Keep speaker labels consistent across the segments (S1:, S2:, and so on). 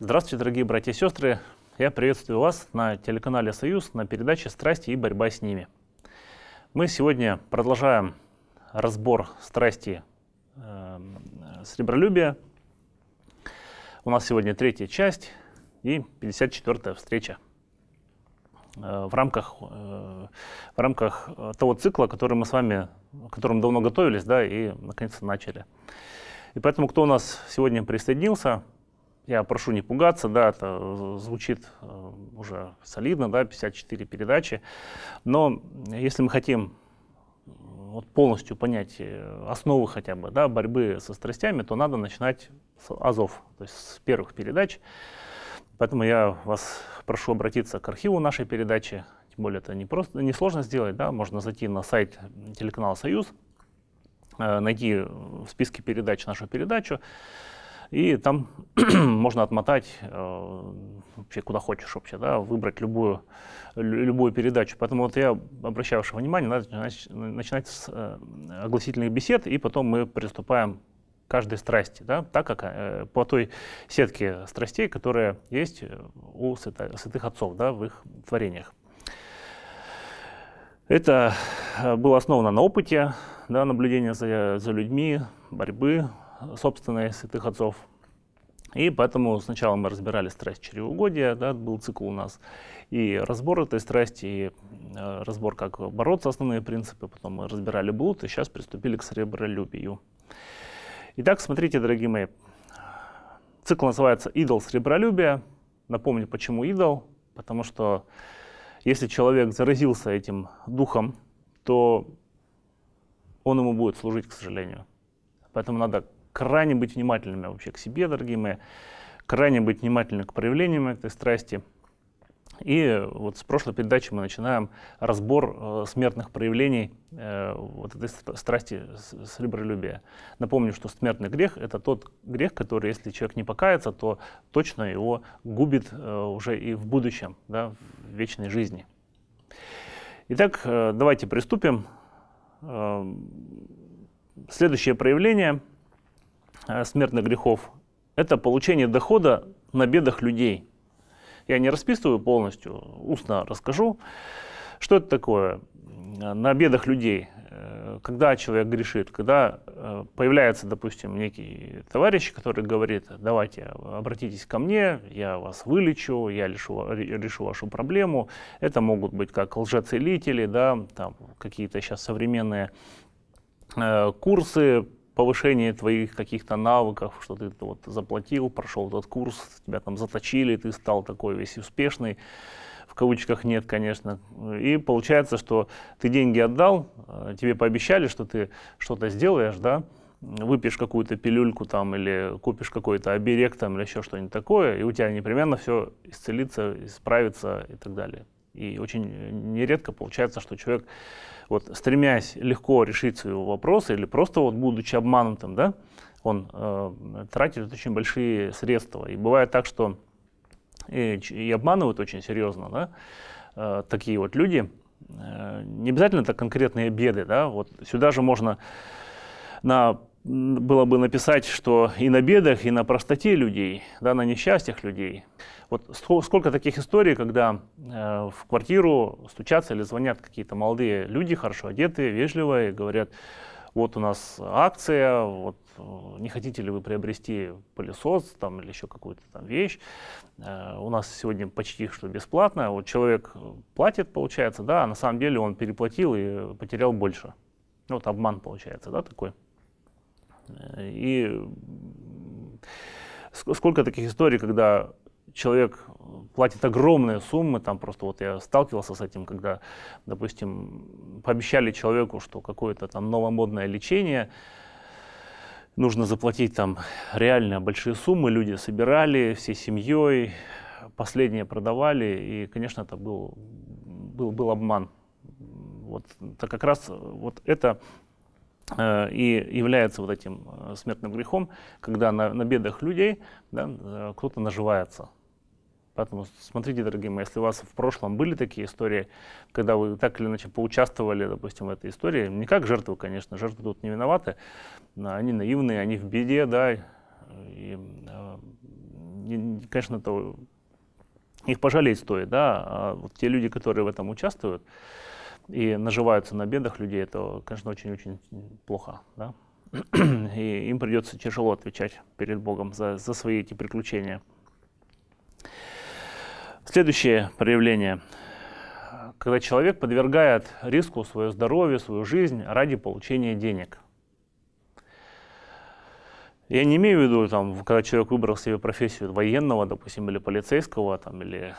S1: Здравствуйте, дорогие братья и сестры. Я приветствую вас на телеканале «Союз» на передаче «Страсти и борьба с ними». Мы сегодня продолжаем разбор страсти э, сребролюбия. У нас сегодня третья часть и 54-я встреча э, в рамках, э, в рамках того цикла, который мы с вами, которым давно готовились, да, и наконец-то начали. И поэтому, кто у нас сегодня присоединился – я прошу не пугаться, да, это э, звучит э, уже солидно, да, 54 передачи. Но если мы хотим э, вот полностью понять основы хотя бы да, борьбы со страстями, то надо начинать с азов, то есть с первых передач. Поэтому я вас прошу обратиться к архиву нашей передачи. Тем более это не просто не сложно сделать, да, можно зайти на сайт телеканала Союз, найти в списке передач нашу передачу, и там можно отмотать э, вообще куда хочешь вообще, да, выбрать любую, любую передачу. Поэтому вот я обращаю ваше внимание, надо начинать с э, огласительных бесед, и потом мы приступаем к каждой страсти, да, так как э, по той сетке страстей, которые есть у святых, святых отцов, да, в их творениях. Это э, было основано на опыте, да, наблюдения за, за людьми, борьбы, собственные святых отцов. И поэтому сначала мы разбирали страсть чревоугодия, да, был цикл у нас, и разбор этой страсти, и э, разбор, как бороться, основные принципы, потом мы разбирали блуд, и сейчас приступили к сребролюбию. Итак, смотрите, дорогие мои, цикл называется «Идол сребролюбия». Напомню, почему идол, потому что если человек заразился этим духом, то он ему будет служить, к сожалению. Поэтому надо крайне быть внимательными вообще к себе, дорогие мои, крайне быть внимательными к проявлениям этой страсти. И вот с прошлой передачи мы начинаем разбор э, смертных проявлений э, вот этой страсти с сребролюбия. Напомню, что смертный грех — это тот грех, который, если человек не покается, то точно его губит э, уже и в будущем, да, в вечной жизни. Итак, э, давайте приступим. Э, следующее проявление — Э, смертных грехов – это получение дохода на бедах людей. Я не расписываю полностью, устно расскажу. Что это такое? Э, на бедах людей, э, когда человек грешит, когда появляется, допустим, некий товарищ, который говорит, давайте обратитесь ко мне, я вас вылечу, я лишу, решу вашу проблему. Это могут быть как лжецелители, да, там какие-то сейчас современные курсы повышение твоих каких-то навыков, что ты вот заплатил, прошел этот курс, тебя там заточили, ты стал такой весь успешный, в кавычках нет, конечно. И получается, что ты деньги отдал, э, тебе пообещали, что ты что-то сделаешь, да, выпьешь какую-то пилюльку там или купишь какой-то оберег там или еще что-нибудь такое, и у тебя непременно все исцелится, исправится и так далее. И очень э, нередко получается, что человек, вот, стремясь легко решить своего вопроса или просто вот, будучи обманутым, да, он э, тратит очень большие средства. И бывает так, что и, и обманывают очень серьезно да, э, такие вот люди. Э, не обязательно это конкретные беды. Да, вот сюда же можно на было бы написать, что и на бедах, и на простоте людей, да, на несчастьях людей. Вот сколько таких историй, когда э, в квартиру стучатся или звонят какие-то молодые люди, хорошо одетые, вежливые, говорят, вот у нас акция, вот э, не хотите ли вы приобрести пылесос там, или еще какую-то там вещь. Э, у нас сегодня почти что бесплатно. Вот человек платит, получается, да, а на самом деле он переплатил и потерял больше. Ну, вот обман получается, да, такой. И сколько таких историй, когда человек платит огромные суммы, там просто вот я сталкивался с этим, когда, допустим, пообещали человеку, что какое-то там новомодное лечение, нужно заплатить там реально большие суммы, люди собирали всей семьей, последние продавали, и, конечно, это был, был, был обман. Вот, это как раз вот это Э, и является вот этим э, смертным грехом, когда на, на бедах людей да, э, кто-то наживается. Поэтому смотрите, дорогие мои, если у вас в прошлом были такие истории, когда вы так или иначе поучаствовали, допустим, в этой истории, не как жертвы, конечно, жертвы тут не виноваты, они наивные, они в беде, да, и, конечно, это их пожалеть стоит, да, а вот те люди, которые в этом участвуют, и наживаются на бедах людей, это, конечно, очень-очень плохо. Да? И им придется тяжело отвечать перед Богом за, за свои эти приключения. Следующее проявление. Когда человек подвергает риску свое здоровье, свою жизнь ради получения денег. Я не имею в виду, там, когда человек выбрал себе профессию военного, допустим, или полицейского, там, или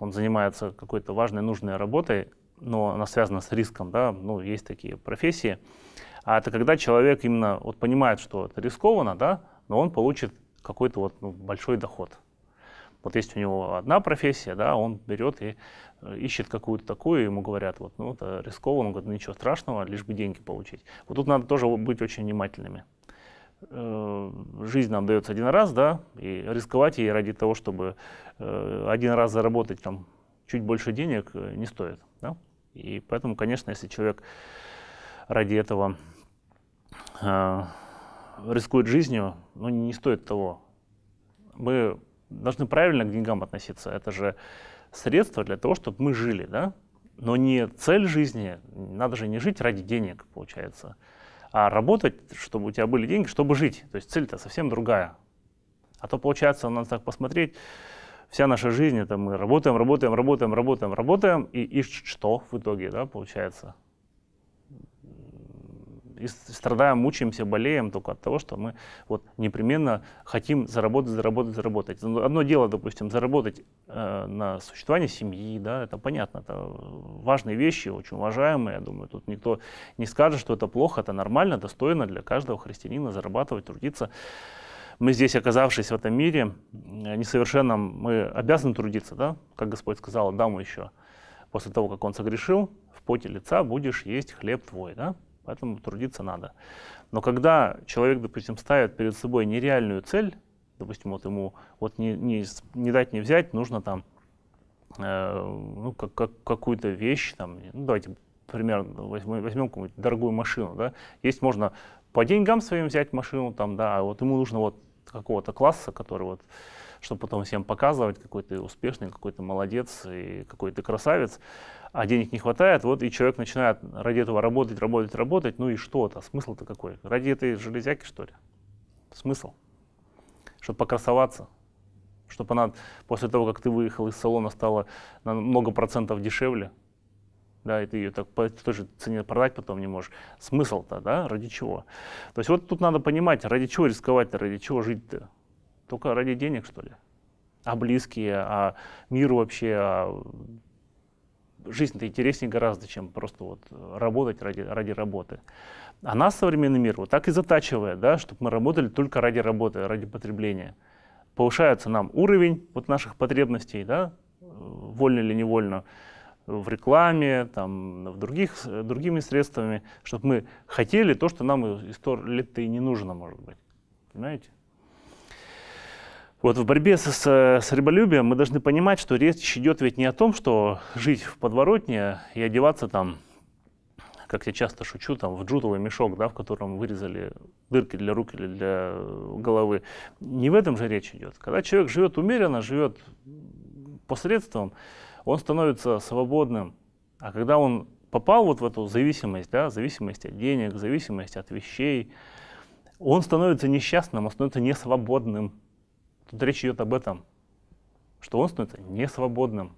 S1: он занимается какой-то важной, нужной работой, но она связана с риском, да, ну, есть такие профессии, а это когда человек именно вот понимает, что это рискованно, да, но он получит какой-то вот ну, большой доход. Вот есть у него одна профессия, да, он берет и э, ищет какую-то такую, ему говорят, вот, ну, это рискованно, он говорит, «Ну, ничего страшного, лишь бы деньги получить. Вот тут надо тоже быть очень внимательными. Э, жизнь нам дается один раз, да, и рисковать ей ради того, чтобы э, один раз заработать там чуть больше денег, не стоит, да. И поэтому, конечно, если человек ради этого э, рискует жизнью, ну, не стоит того. Мы должны правильно к деньгам относиться. Это же средство для того, чтобы мы жили, да? Но не цель жизни, надо же не жить ради денег, получается, а работать, чтобы у тебя были деньги, чтобы жить. То есть цель-то совсем другая. А то, получается, надо так посмотреть, вся наша жизнь это мы работаем, работаем, работаем, работаем, работаем, и, и что в итоге, да, получается? И страдаем, мучаемся, болеем только от того, что мы вот непременно хотим заработать, заработать, заработать. Ну, одно дело, допустим, заработать э, на существование семьи, да, это понятно, это важные вещи, очень уважаемые, я думаю, тут никто не скажет, что это плохо, это нормально, достойно для каждого христианина зарабатывать, трудиться мы здесь, оказавшись в этом мире, несовершенном, мы обязаны трудиться, да? Как Господь сказал Адаму еще, после того, как он согрешил, в поте лица будешь есть хлеб твой, да? Поэтому трудиться надо. Но когда человек, допустим, ставит перед собой нереальную цель, допустим, вот ему вот не, не, не дать не взять, нужно там э, ну, как, как, какую-то вещь, там, ну, давайте пример возьмем, возьмем какую-нибудь дорогую машину, да, есть можно по деньгам своим взять машину, там, да, а вот ему нужно вот какого-то класса, который вот, чтобы потом всем показывать, какой ты успешный, какой ты молодец и какой ты красавец, а денег не хватает, вот и человек начинает ради этого работать, работать, работать, ну и что-то, смысл-то какой? Ради этой железяки, что ли? Смысл? Чтобы покрасоваться, чтобы она после того, как ты выехал из салона, стала на много процентов дешевле – да, и ты ее так по той же цене продать потом не можешь. Смысл-то, да, ради чего? То есть вот тут надо понимать, ради чего рисковать-то, ради чего жить-то? Только ради денег, что ли? А близкие, а мир вообще, а жизнь-то интереснее гораздо, чем просто вот работать ради, ради работы. А нас современный мир вот так и затачивает, да, чтобы мы работали только ради работы, ради потребления. Повышается нам уровень вот наших потребностей, да, э, вольно или невольно, в рекламе, там, в других, другими средствами, чтобы мы хотели то, что нам и сто лет-то и не нужно, может быть. Понимаете? Вот в борьбе с, с, с рыболюбием мы должны понимать, что речь идет ведь не о том, что жить в подворотне и одеваться там, как я часто шучу, там, в джутовый мешок, да, в котором вырезали дырки для рук или для головы. Не в этом же речь идет. Когда человек живет умеренно, живет посредством, средствам, он становится свободным. А когда он попал вот в эту зависимость, да, зависимость от денег, зависимость от вещей, он становится несчастным, он становится несвободным. Тут речь идет об этом, что он становится несвободным.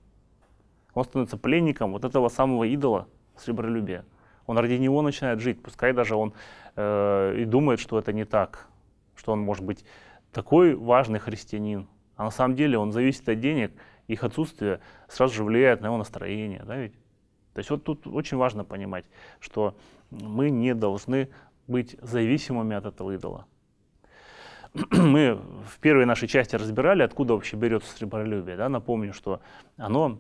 S1: Он становится пленником вот этого самого идола сребролюбия. Он ради него начинает жить, пускай даже он э, и думает, что это не так, что он может быть такой важный христианин, а на самом деле он зависит от денег – их отсутствие сразу же влияет на его настроение, да ведь? То есть вот тут очень важно понимать, что мы не должны быть зависимыми от этого идола. Мы в первой нашей части разбирали, откуда вообще берется сребролюбие. Да? Напомню, что оно,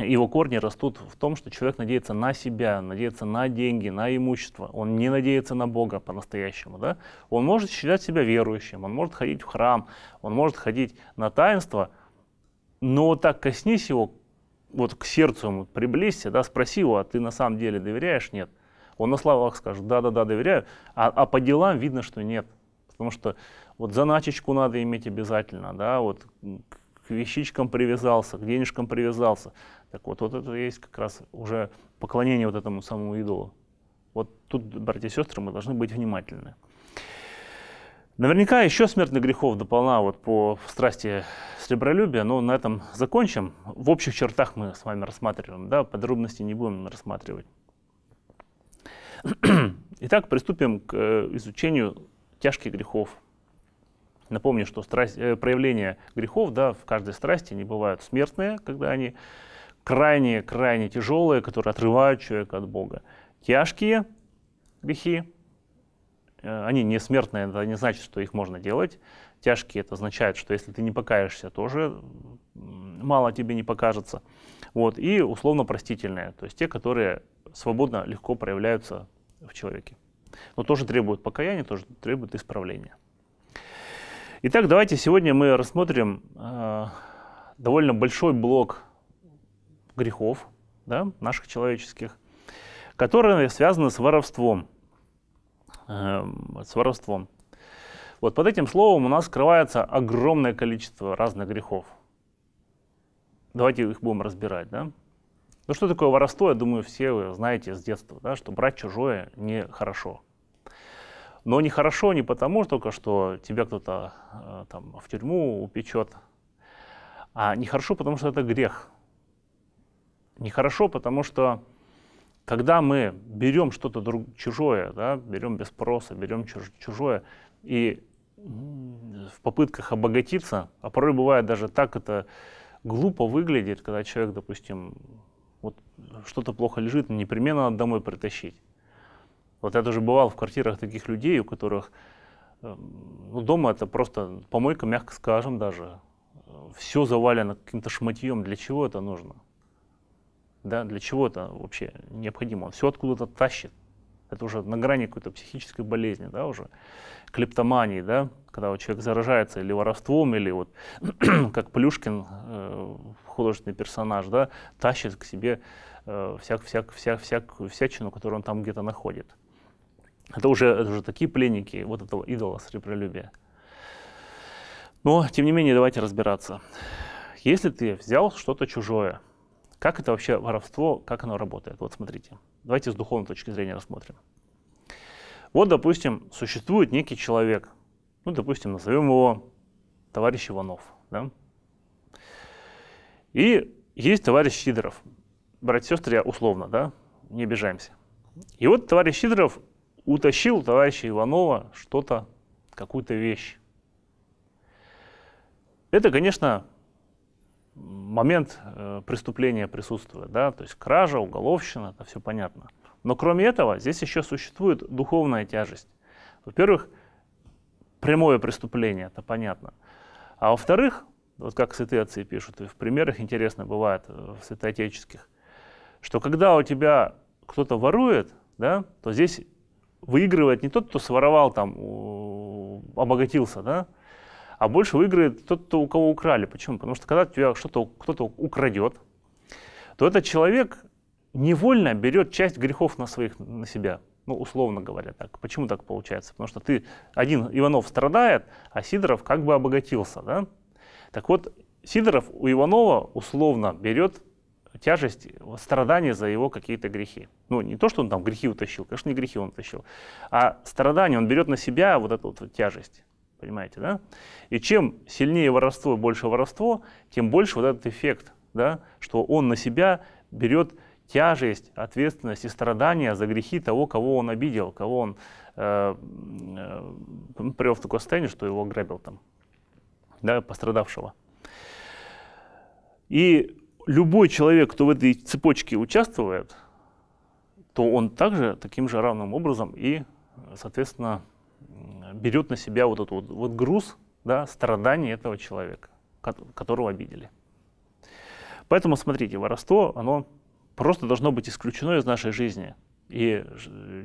S1: его корни растут в том, что человек надеется на себя, надеется на деньги, на имущество. Он не надеется на Бога по-настоящему. Да? Он может считать себя верующим, он может ходить в храм, он может ходить на таинство – но вот так коснись его, вот к сердцу ему приблизься, да, спроси его, а ты на самом деле доверяешь, нет. Он на словах скажет, да-да-да, доверяю, а, а по делам видно, что нет. Потому что вот заначечку надо иметь обязательно, да, вот к вещичкам привязался, к денежкам привязался. Так вот, вот это есть как раз уже поклонение вот этому самому идолу. Вот тут, братья и сестры, мы должны быть внимательны. Наверняка еще смертных грехов дополна вот по страсти сребролюбия, но на этом закончим. В общих чертах мы с вами рассматриваем, да, подробности не будем рассматривать. Итак, приступим к э, изучению тяжких грехов. Напомню, что страсть, э, проявления грехов да, в каждой страсти не бывают смертные, когда они крайне-крайне тяжелые, которые отрывают человека от Бога. Тяжкие грехи Э, они не смертные, это не значит, что их можно делать. Тяжкие это означает, что если ты не покаешься, тоже мало тебе не покажется. Вот. И условно простительные, то есть те, которые свободно, легко проявляются в человеке. Но тоже требуют покаяния, тоже требуют исправления. Итак, давайте сегодня мы рассмотрим э, довольно большой блок грехов да, наших человеческих, которые связаны с воровством. Эм, с воровством. Вот под этим словом у нас скрывается огромное количество разных грехов. Давайте их будем разбирать, да? Ну что такое воровство, я думаю, все вы знаете с детства, да, что брать чужое нехорошо. Но нехорошо не потому только, что тебя кто-то э, там в тюрьму упечет, а нехорошо, потому что это грех. Нехорошо, потому что когда мы берем что-то друг, чужое, да, берем без спроса, берем чуж, чужое, и в попытках обогатиться, а порой бывает даже так это глупо выглядит, когда человек, допустим, вот что-то плохо лежит, непременно надо домой притащить. Вот я тоже бывал в квартирах таких людей, у которых эм, ну, дома это просто помойка, мягко скажем даже. Все завалено каким-то шматьем. Для чего это нужно? Да, для чего это вообще необходимо? Он все откуда-то тащит. Это уже на грани какой-то психической болезни, да, уже клептомании, да, когда вот человек заражается или воровством, или вот как Плюшкин, э, художественный персонаж, да, тащит к себе э, всяк, всяк, всяк, всяк, всячину, которую он там где-то находит. Это уже, это уже такие пленники вот этого идола сребролюбия. Но, тем не менее, давайте разбираться. Если ты взял что-то чужое – как это вообще воровство, как оно работает? Вот смотрите. Давайте с духовной точки зрения рассмотрим. Вот, допустим, существует некий человек. Ну, допустим, назовем его товарищ Иванов. Да? И есть товарищ Сидоров. Братья сестры, я условно, да? Не обижаемся. И вот товарищ Сидоров утащил товарища Иванова что-то, какую-то вещь. Это, конечно, момент э, преступления присутствует, да, то есть кража, уголовщина, это все понятно. Но кроме этого, здесь еще существует духовная тяжесть. Во-первых, прямое преступление, это понятно. А во-вторых, вот как святые отцы пишут, и в примерах интересно бывает, э, в святоотеческих, что когда у тебя кто-то ворует, да, то здесь выигрывает не тот, кто своровал, там, обогатился, да, а больше выиграет тот, кто, у кого украли. Почему? Потому что когда тебя что-то кто-то украдет, то этот человек невольно берет часть грехов на, своих, на себя. Ну, условно говоря так. Почему так получается? Потому что ты, один Иванов страдает, а Сидоров как бы обогатился, да? Так вот, Сидоров у Иванова условно берет тяжесть страдания за его какие-то грехи. Ну, не то, что он там грехи утащил, конечно, не грехи он утащил, а страдания он берет на себя вот эту вот тяжесть понимаете, да? И чем сильнее воровство, больше воровство, тем больше вот этот эффект, да, что он на себя берет тяжесть, ответственность и страдания за грехи того, кого он обидел, кого он э, э, привел в такое состояние, что его ограбил там, да, пострадавшего. И любой человек, кто в этой цепочке участвует, то он также таким же равным образом и, соответственно, берет на себя вот этот вот, вот груз да, страданий этого человека, которого обидели. Поэтому, смотрите, воровство, оно просто должно быть исключено из нашей жизни. И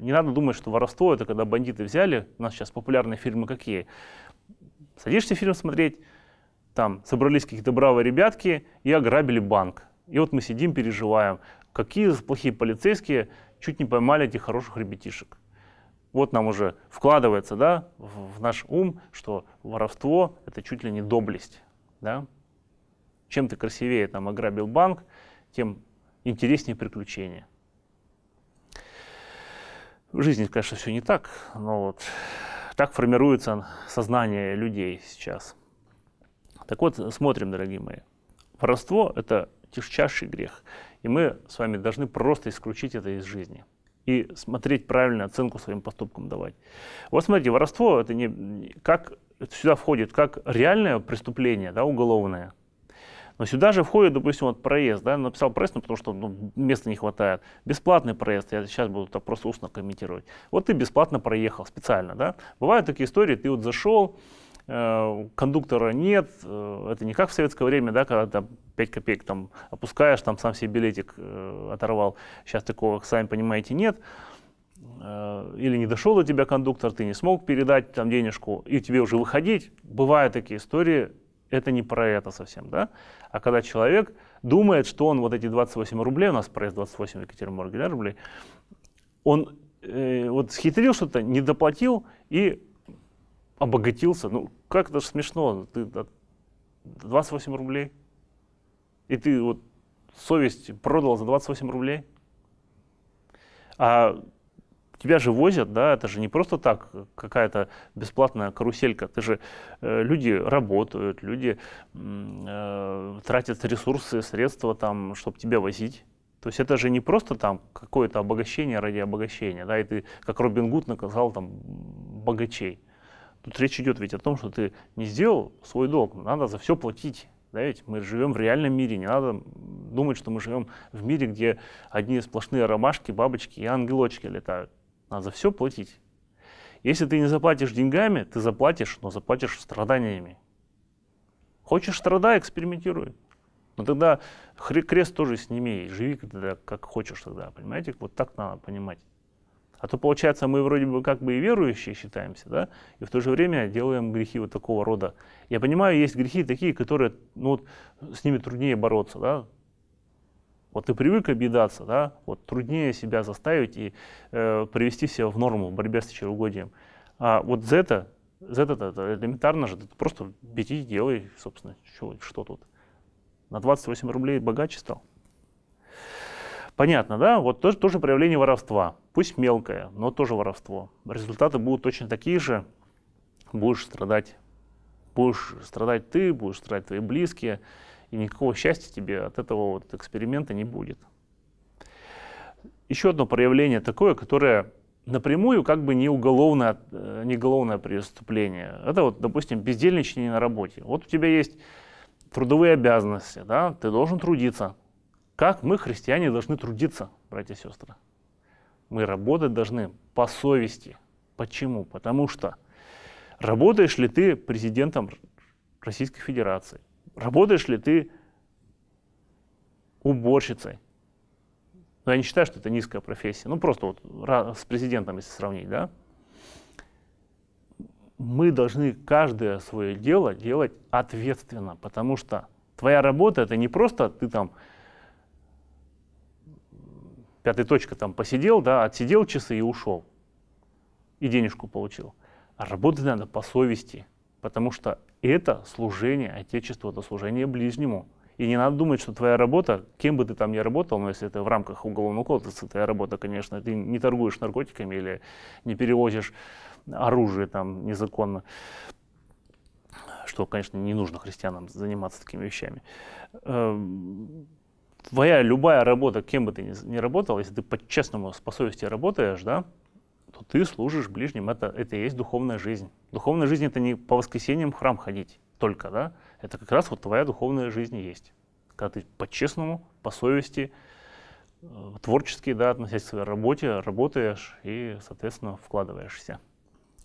S1: не надо думать, что воровство — это когда бандиты взяли, у нас сейчас популярные фильмы какие. Садишься фильм смотреть, там собрались какие-то бравые ребятки и ограбили банк. И вот мы сидим, переживаем, какие плохие полицейские чуть не поймали этих хороших ребятишек вот нам уже вкладывается да, в наш ум, что воровство — это чуть ли не доблесть. Да? Чем ты красивее там ограбил банк, тем интереснее приключения. В жизни, конечно, все не так, но вот так формируется сознание людей сейчас. Так вот, смотрим, дорогие мои. Воровство — это тяжчайший грех, и мы с вами должны просто исключить это из жизни и смотреть правильно, оценку своим поступкам давать. Вот смотрите, воровство это не как это сюда входит как реальное преступление, да, уголовное. Но сюда же входит, допустим, вот проезд, да, написал проезд, ну, потому что ну, места не хватает. Бесплатный проезд, я сейчас буду так просто устно комментировать. Вот ты бесплатно проехал специально, да. Бывают такие истории, ты вот зашел, Э, кондуктора нет, э, это не как в советское время, да, когда там 5 копеек там опускаешь, там сам себе билетик э, оторвал. Сейчас такого, сами понимаете, нет или не дошел до тебя кондуктор, ты не смог передать там денежку, и тебе уже выходить. Бывают такие истории, это не про это совсем, да? А когда человек думает, что он вот эти 28 рублей, у нас проезд 28 в Екатеринбурге, да, рублей, он э, вот схитрил что-то, не доплатил, и обогатился. Ну, как это же смешно. Ты 28 рублей. И ты вот совесть продал за 28 рублей. А тебя же возят, да, это же не просто так какая-то бесплатная каруселька. Ты же э, люди работают, люди э, тратят ресурсы, средства там, чтобы тебя возить. То есть это же не просто там какое-то обогащение ради обогащения, да, и ты как Робин Гуд наказал там богачей. Тут речь идет ведь о том, что ты не сделал свой долг, надо за все платить. Да ведь мы живем в реальном мире, не надо думать, что мы живем в мире, где одни сплошные ромашки, бабочки и ангелочки летают. Надо за все платить. Если ты не заплатишь деньгами, ты заплатишь, но заплатишь страданиями. Хочешь страдай, экспериментируй. Но тогда хри- крест тоже сними, живи тогда как хочешь тогда, понимаете? Вот так надо понимать. А то, получается, мы вроде бы как бы и верующие считаемся, да, и в то же время делаем грехи вот такого рода. Я понимаю, есть грехи такие, которые, ну, вот, с ними труднее бороться, да. Вот ты привык обидаться, да, вот труднее себя заставить и э, привести себя в норму в борьбе с чревоугодием. А вот за это, за это, это элементарно же, ты просто бери, делай, собственно, что, что тут. На 28 рублей богаче стал. Понятно, да? Вот тоже, тоже проявление воровства. Пусть мелкое, но тоже воровство. Результаты будут точно такие же. Будешь страдать. Будешь страдать ты, будешь страдать твои близкие. И никакого счастья тебе от этого вот эксперимента не будет. Еще одно проявление такое, которое напрямую как бы не уголовное, э, не уголовное преступление. Это вот, допустим, бездельничание на работе. Вот у тебя есть трудовые обязанности, да, ты должен трудиться, как мы, христиане, должны трудиться, братья и сестры? Мы работать должны по совести. Почему? Потому что работаешь ли ты президентом Российской Федерации? Работаешь ли ты уборщицей? Но ну, я не считаю, что это низкая профессия. Ну, просто вот с президентом, если сравнить, да? Мы должны каждое свое дело делать ответственно, потому что твоя работа — это не просто ты там Пятая точка там посидел, да, отсидел часы и ушел. И денежку получил. А работать надо по совести, потому что это служение Отечеству, это служение ближнему. И не надо думать, что твоя работа, кем бы ты там ни работал, но если это в рамках уголовного кодекса, твоя работа, конечно, ты не торгуешь наркотиками или не перевозишь оружие там незаконно, что, конечно, не нужно христианам заниматься такими вещами. Эм, твоя любая работа, кем бы ты ни, ни работал, если ты по-честному по совести работаешь, да, то ты служишь ближним. Это, это и есть духовная жизнь. Духовная жизнь — это не по воскресеньям в храм ходить только, да. Это как раз вот твоя духовная жизнь есть. Когда ты по-честному, по совести, э, творчески, да, относясь к своей работе, работаешь и, соответственно, вкладываешься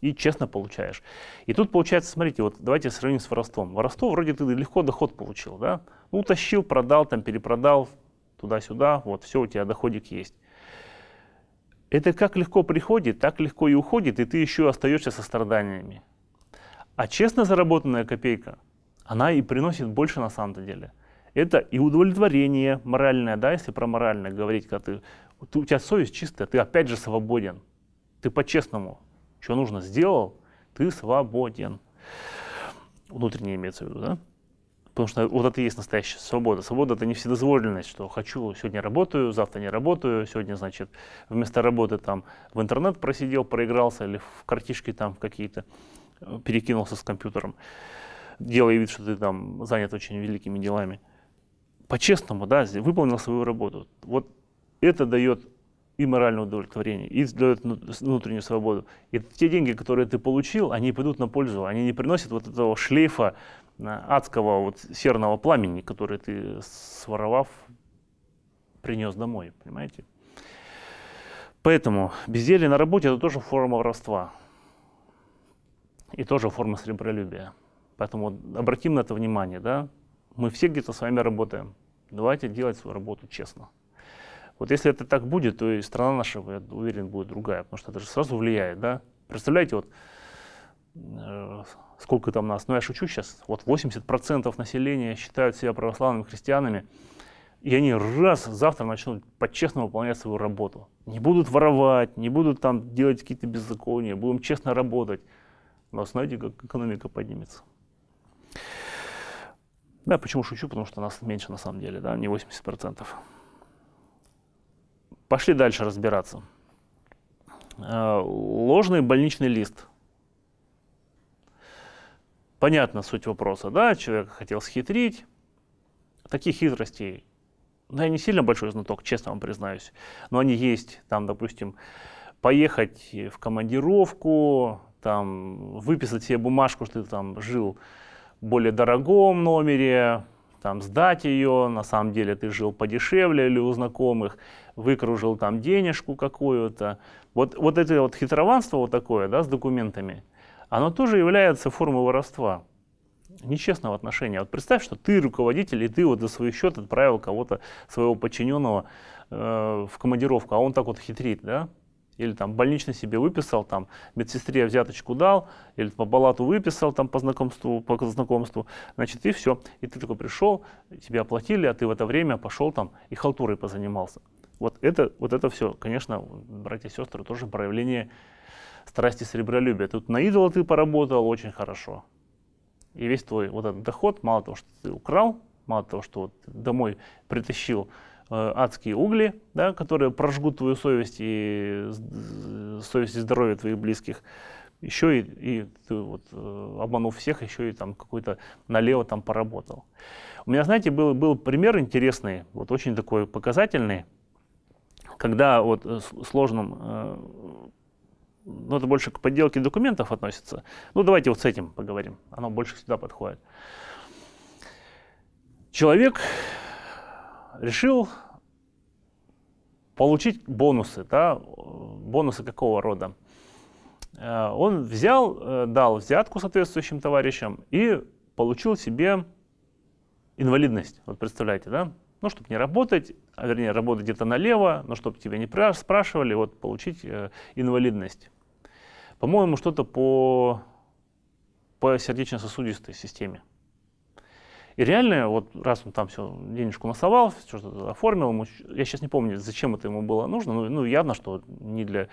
S1: и честно получаешь. И тут получается, смотрите, вот давайте сравним с воровством. Воровство вроде ты легко доход получил, да? Ну, утащил, продал, там, перепродал, туда-сюда, вот, все, у тебя доходик есть. Это как легко приходит, так легко и уходит, и ты еще остаешься со страданиями. А честно заработанная копейка, она и приносит больше на самом-то деле. Это и удовлетворение моральное, да, если про моральное говорить, когда ты, ты, у тебя совесть чистая, ты опять же свободен, ты по-честному что нужно сделал, ты свободен. Внутренне имеется в виду, да? Потому что вот это и есть настоящая свобода. Свобода — это не вседозволенность, что хочу, сегодня работаю, завтра не работаю, сегодня, значит, вместо работы там в интернет просидел, проигрался или в картишки там какие-то, э, перекинулся с компьютером, делая вид, что ты там занят очень великими делами. По-честному, да, выполнил свою работу. Вот это дает и моральное удовлетворение, и дает внутреннюю свободу. И те деньги, которые ты получил, они пойдут на пользу, они не приносят вот этого шлейфа а, адского вот серного пламени, который ты своровав, принес домой, понимаете? Поэтому безделье на работе – это тоже форма воровства и тоже форма сребролюбия. Поэтому обратим на это внимание, да? Мы все где-то с вами работаем. Давайте делать свою работу честно. Вот если это так будет, то и страна наша, я уверен, будет другая, потому что это же сразу влияет, да? Представляете, вот э, сколько там нас, ну я шучу сейчас, вот 80% населения считают себя православными христианами, и они раз завтра начнут по-честному выполнять свою работу. Не будут воровать, не будут там делать какие-то беззакония, будем честно работать. Но знаете, как экономика поднимется. Да, почему шучу? Потому что нас меньше на самом деле, да, не 80%. Пошли дальше разбираться. Э, ложный больничный лист. Понятна суть вопроса, да? Человек хотел схитрить. Таких хитростей, да, не сильно большой знаток, честно вам признаюсь. Но они есть, там, допустим, поехать в командировку, там, выписать себе бумажку, что ты там жил в более дорогом номере, там сдать ее, на самом деле ты жил подешевле или у знакомых, выкружил там денежку какую-то. Вот, вот это вот хитрованство вот такое, да, с документами, оно тоже является формой воровства, нечестного отношения. Вот представь, что ты руководитель, и ты вот за свой счет отправил кого-то, своего подчиненного э, в командировку, а он так вот хитрит, да, или там больничный себе выписал, там медсестре взяточку дал, или по палату выписал там по знакомству, по знакомству, значит, и все. И ты такой пришел, тебе оплатили, а ты в это время пошел там и халтурой позанимался. Вот это, вот это все, конечно, братья и сестры, тоже проявление страсти серебролюбия. Тут на идола ты поработал очень хорошо. И весь твой вот этот доход, мало того, что ты украл, мало того, что вот домой притащил Э, адские угли, да, которые прожгут твою совесть и совесть и здоровье твоих близких. Еще и, и ты вот, э, обманул всех, еще и там какой-то налево там поработал. У меня, знаете, был, был пример интересный, вот очень такой показательный, когда вот э, сложным но ну, это больше к подделке документов относится. Ну, давайте вот с этим поговорим. Оно больше сюда подходит. Человек решил получить бонусы, да, бонусы какого рода. Э, он взял, э, дал взятку соответствующим товарищам и получил себе инвалидность. Вот представляете, да? Ну, чтобы не работать, а вернее, работать где-то налево, но чтобы тебя не спрашивали, вот получить э, инвалидность. По-моему, что-то по, по сердечно-сосудистой системе. И реально, вот раз он там все, денежку насовал, все что-то оформил, ему, я сейчас не помню, зачем это ему было нужно, ну, ну явно, что не для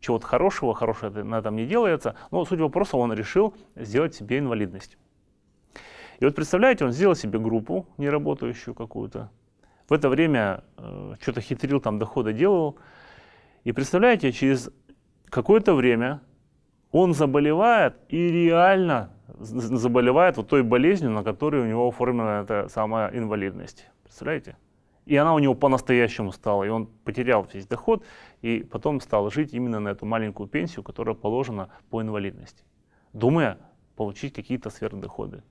S1: чего-то хорошего, хорошее на этом не делается, но суть вопроса, он решил сделать себе инвалидность. И вот представляете, он сделал себе группу неработающую какую-то, в это время э, что-то хитрил, там доходы делал, и представляете, через какое-то время он заболевает и реально заболевает вот той болезнью, на которую у него оформлена эта самая инвалидность. Представляете? И она у него по-настоящему стала, и он потерял весь доход, и потом стал жить именно на эту маленькую пенсию, которая положена по инвалидности, думая получить какие-то сверхдоходы.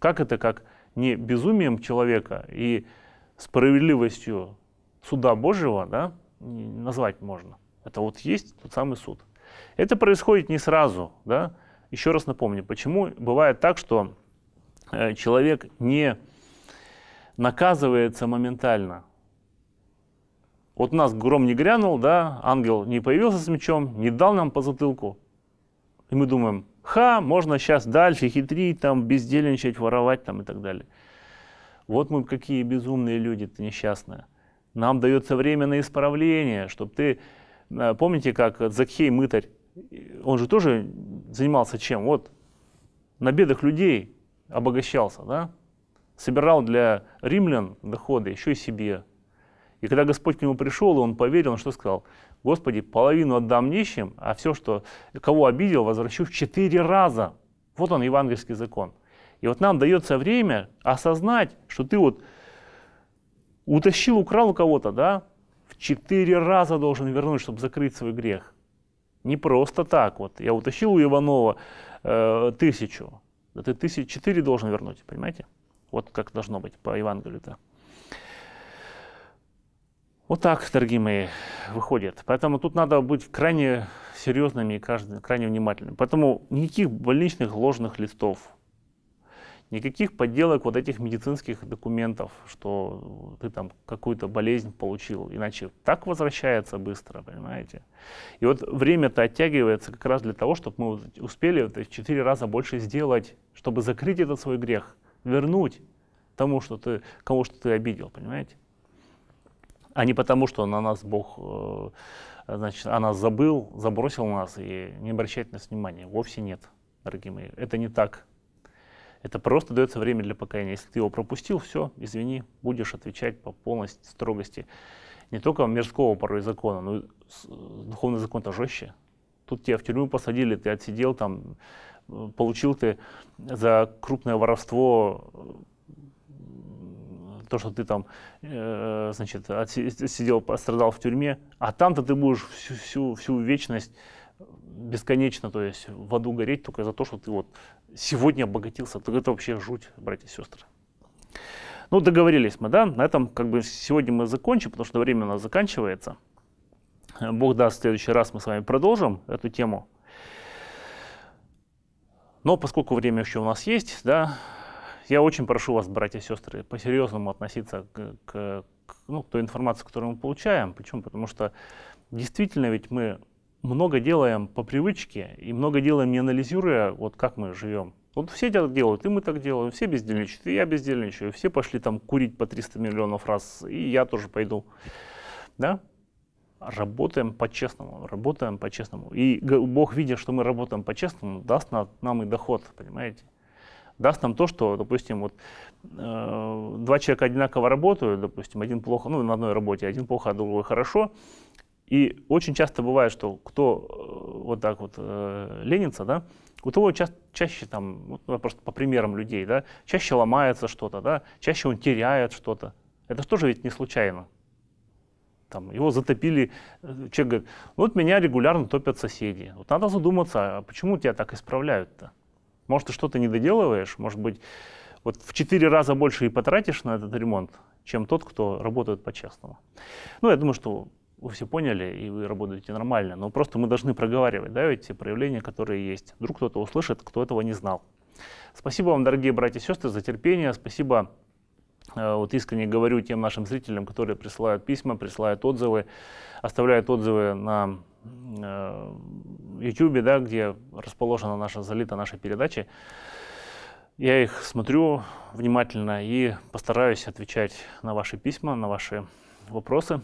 S1: Как это, как не безумием человека и справедливостью суда Божьего, да, назвать можно. Это вот есть тот самый суд. Это происходит не сразу, да, еще раз напомню, почему бывает так, что э, человек не наказывается моментально. Вот у нас гром не грянул, да, ангел не появился с мечом, не дал нам по затылку. И мы думаем, ха, можно сейчас дальше хитрить, там, бездельничать, воровать там и так далее. Вот мы какие безумные люди, ты несчастные. Нам дается время на исправление, чтобы ты... Э, помните, как Закхей мытарь он же тоже занимался чем? Вот на бедах людей обогащался, да? собирал для римлян доходы, еще и себе. И когда Господь к нему пришел, и он поверил, он что сказал? Господи, половину отдам нищим, а все, что, кого обидел, возвращу в четыре раза. Вот он, евангельский закон. И вот нам дается время осознать, что ты вот утащил, украл у кого-то, да, в четыре раза должен вернуть, чтобы закрыть свой грех. Не просто так вот. Я утащил у Иванова э, тысячу. Да ты тысяч четыре должен вернуть, понимаете? Вот как должно быть по Евангелию-то. Вот так, дорогие мои, выходит. Поэтому тут надо быть крайне серьезными и каждый крайне внимательными. Поэтому никаких больничных ложных листов Никаких подделок вот этих медицинских документов, что ты там какую-то болезнь получил, иначе так возвращается быстро, понимаете? И вот время-то оттягивается как раз для того, чтобы мы успели в четыре раза больше сделать, чтобы закрыть этот свой грех, вернуть тому, что ты, кому что ты обидел, понимаете? А не потому, что на нас Бог, э, значит, о нас забыл, забросил нас и не обращает на нас внимания. Вовсе нет, дорогие мои, это не так. Это просто дается время для покаяния. Если ты его пропустил, все, извини, будешь отвечать по полной строгости. Не только мирского порой закона, но и э, духовный закон-то жестче. Тут тебя в тюрьму посадили, ты отсидел там, э, получил ты за крупное воровство э, то, что ты там, э, значит, сидел, пострадал в тюрьме, а там-то ты будешь всю, всю, всю вечность бесконечно, то есть в аду гореть только за то, что ты вот сегодня обогатился. Это вообще жуть, братья и сестры. Ну, договорились мы, да? На этом как бы сегодня мы закончим, потому что время у нас заканчивается. Бог даст, в следующий раз мы с вами продолжим эту тему. Но поскольку время еще у нас есть, да, я очень прошу вас, братья и сестры, по-серьезному относиться к, к, ну, к той информации, которую мы получаем. Почему? Потому что действительно ведь мы много делаем по привычке и много делаем не анализируя, вот как мы живем. Вот все так делают, и мы так делаем, все бездельничают, и я бездельничаю, все пошли там курить по 300 миллионов раз, и я тоже пойду. Да? Работаем по-честному, работаем по-честному. И Бог, видя, что мы работаем по-честному, даст нам и доход, понимаете? даст нам то, что, допустим, вот э, два человека одинаково работают, допустим, один плохо, ну, на одной работе, один плохо, а другой хорошо, и очень часто бывает, что кто э, вот так вот э, ленится, да, у того ча чаще там, ну, просто по примерам людей, да, чаще ломается что-то, да, чаще он теряет что-то. Это же тоже ведь не случайно. Там, его затопили, э, человек говорит, «Ну вот меня регулярно топят соседи. Вот надо задуматься, а почему тебя так исправляют-то? Может, ты что-то не доделываешь, может быть, вот в четыре раза больше и потратишь на этот ремонт, чем тот, кто работает по-честному. Ну, я думаю, что вы все поняли, и вы работаете нормально, но просто мы должны проговаривать, да, эти проявления, которые есть. Вдруг кто-то услышит, кто этого не знал. Спасибо вам, дорогие братья и сестры, за терпение. Спасибо, э, вот искренне говорю тем нашим зрителям, которые присылают письма, присылают отзывы, оставляют отзывы на э, YouTube, да, где расположена наша, залита наша передача. Я их смотрю внимательно и постараюсь отвечать на ваши письма, на ваши вопросы.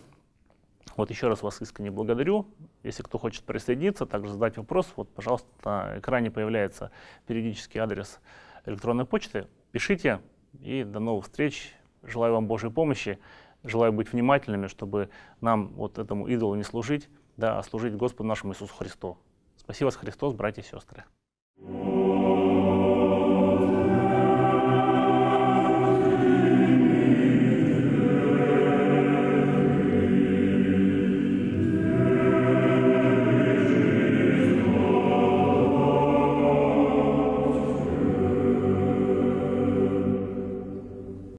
S1: Вот еще раз вас искренне благодарю. Если кто хочет присоединиться, также задать вопрос, вот, пожалуйста, на экране появляется периодический адрес электронной почты. Пишите и до новых встреч. Желаю вам Божьей помощи. Желаю быть внимательными, чтобы нам вот этому идолу не служить, да, а служить Господу нашему Иисусу Христу. Спасибо, вас, Христос, братья и сестры.